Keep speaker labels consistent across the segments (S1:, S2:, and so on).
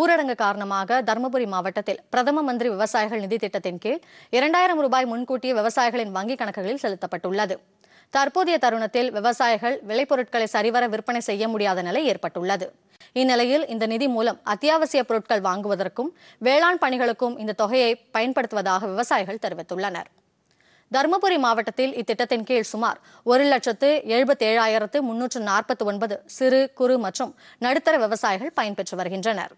S1: ஊரடங்கு காரணமாக தருமபுரி மாவட்டத்தில் பிரதம மந்திரி விவசாயிகள் நிதி திட்டத்தின் கீழ் இரண்டாயிரம் ரூபாய் முன்கூட்டியே விவசாயிகளின் வங்கிக் கணக்குகளில் செலுத்தப்பட்டுள்ளது தற்போதைய தருணத்தில் விவசாயிகள் விளைபொருட்களை சரிவர விற்பனை செய்ய முடியாத நிலை ஏற்பட்டுள்ளது இந்நிலையில் இந்த நிதி மூலம் அத்தியாவசிய பொருட்கள் வாங்குவதற்கும் வேளாண் பணிகளுக்கும் இந்த தொகையை பயன்படுத்துவதாக விவசாயிகள் தெரிவித்துள்ளனர் தருமபுரி மாவட்டத்தில் இத்திட்டத்தின் கீழ் சுமார் ஒரு லட்சத்து எழுபத்தி ஏழாயிரத்து முன்னூற்று நாற்பத்தி ஒன்பது சிறு குறு மற்றும் நடுத்தர விவசாயிகள் பயன்பெற்று வருகின்றனர்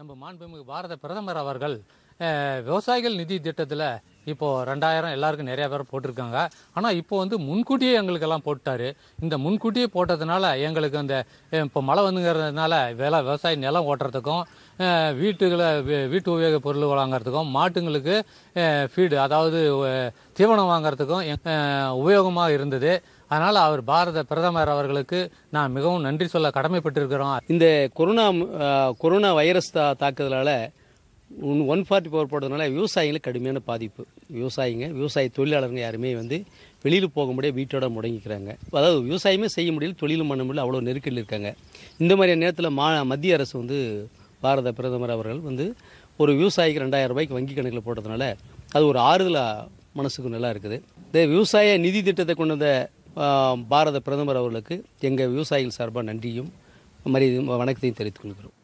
S2: நம்ம மாண்புமிகு பாரத பிரதமர் அவர்கள் விவசாயிகள் நிதி திட்டத்தில் இப்போது ரெண்டாயிரம் எல்லாருக்கும் நிறையா பேர் போட்டிருக்காங்க ஆனால் இப்போ வந்து முன்கூட்டியே எங்களுக்கெல்லாம் போட்டுட்டார் இந்த முன்கூட்டியே போட்டதுனால எங்களுக்கு அந்த இப்போ மழை வந்துங்கிறதுனால விலை விவசாய நிலம் ஓட்டுறதுக்கும் வீட்டுகளை வீட்டு உபயோக பொருள் வாங்குறதுக்கும் மாட்டுங்களுக்கு ஃபீடு அதாவது தீவனம் வாங்குறதுக்கும் உபயோகமாக இருந்தது அதனால் அவர் பாரத பிரதமர் அவர்களுக்கு நான் மிகவும் நன்றி சொல்ல கடமைப்பட்டிருக்கிறோம் இந்த கொரோனா
S3: கொரோனா வைரஸ் தாக்குதலால் ஒன் ஒன் ஃபார்ட்டி பவர் போடுறதுனால விவசாயிகளுக்கு கடுமையான பாதிப்பு விவசாயிங்க விவசாய தொழிலாளர்கள் யாருமே வந்து வெளியில் போக முடியாது வீட்டோட முடங்கிக்கிறாங்க அதாவது விவசாயமே செய்ய முடியல தொழிலும் பண்ண முடியல அவ்வளோ நெருக்கடியில் இருக்காங்க இந்த மாதிரியான நேரத்தில் மா மத்திய அரசு வந்து பாரத பிரதமர் அவர்கள் வந்து ஒரு விவசாயிக்கு ரெண்டாயிரம் ரூபாய்க்கு வங்கி கணக்கில் போட்டதுனால அது ஒரு ஆறுதலாக மனசுக்கு நல்லா இருக்குது இந்த விவசாய நிதி திட்டத்தை கொண்டு வந்த பாரத பிரதமர் அவர்களுக்கு எங்கள் விவசாயிகள் சார்பாக நன்றியும் மரியாதையும் வணக்கத்தையும் தெரிவித்துக் கொள்கிறோம்